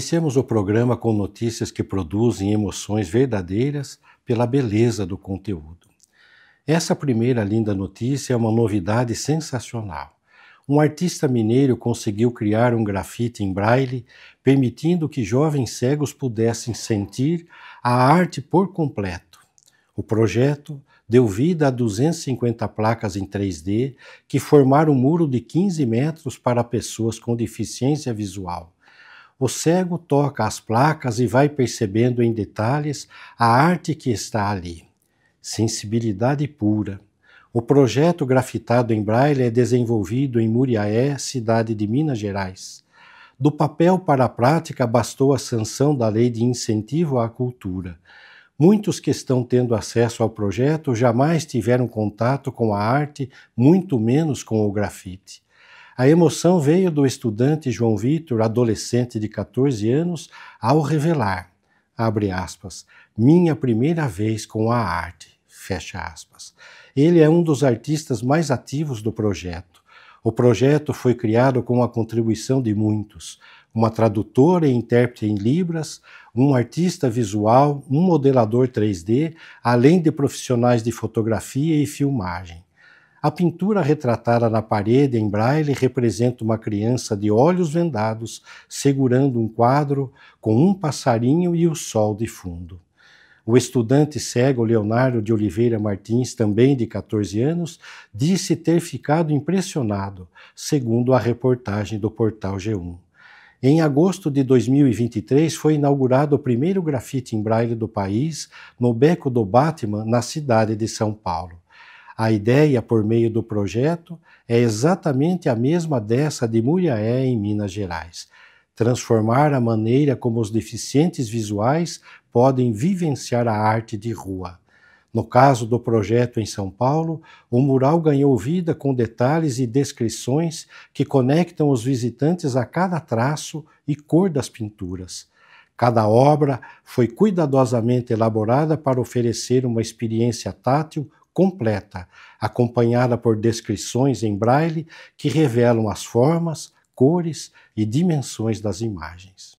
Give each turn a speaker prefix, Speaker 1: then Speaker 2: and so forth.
Speaker 1: Iniciamos o programa com notícias que produzem emoções verdadeiras pela beleza do conteúdo. Essa primeira linda notícia é uma novidade sensacional. Um artista mineiro conseguiu criar um grafite em braille, permitindo que jovens cegos pudessem sentir a arte por completo. O projeto deu vida a 250 placas em 3D que formaram um muro de 15 metros para pessoas com deficiência visual o cego toca as placas e vai percebendo em detalhes a arte que está ali. Sensibilidade pura. O projeto grafitado em braille é desenvolvido em Muriaé, cidade de Minas Gerais. Do papel para a prática bastou a sanção da Lei de Incentivo à Cultura. Muitos que estão tendo acesso ao projeto jamais tiveram contato com a arte, muito menos com o grafite. A emoção veio do estudante João Vitor, adolescente de 14 anos, ao revelar, abre aspas, minha primeira vez com a arte, fecha aspas. Ele é um dos artistas mais ativos do projeto. O projeto foi criado com a contribuição de muitos, uma tradutora e intérprete em Libras, um artista visual, um modelador 3D, além de profissionais de fotografia e filmagem. A pintura retratada na parede em braille representa uma criança de olhos vendados segurando um quadro com um passarinho e o sol de fundo. O estudante cego Leonardo de Oliveira Martins, também de 14 anos, disse ter ficado impressionado, segundo a reportagem do portal G1. Em agosto de 2023 foi inaugurado o primeiro grafite em braille do país, no Beco do Batman, na cidade de São Paulo. A ideia por meio do projeto é exatamente a mesma dessa de Muriaé, em Minas Gerais. Transformar a maneira como os deficientes visuais podem vivenciar a arte de rua. No caso do projeto em São Paulo, o mural ganhou vida com detalhes e descrições que conectam os visitantes a cada traço e cor das pinturas. Cada obra foi cuidadosamente elaborada para oferecer uma experiência tátil completa, acompanhada por descrições em braille que revelam as formas, cores e dimensões das imagens.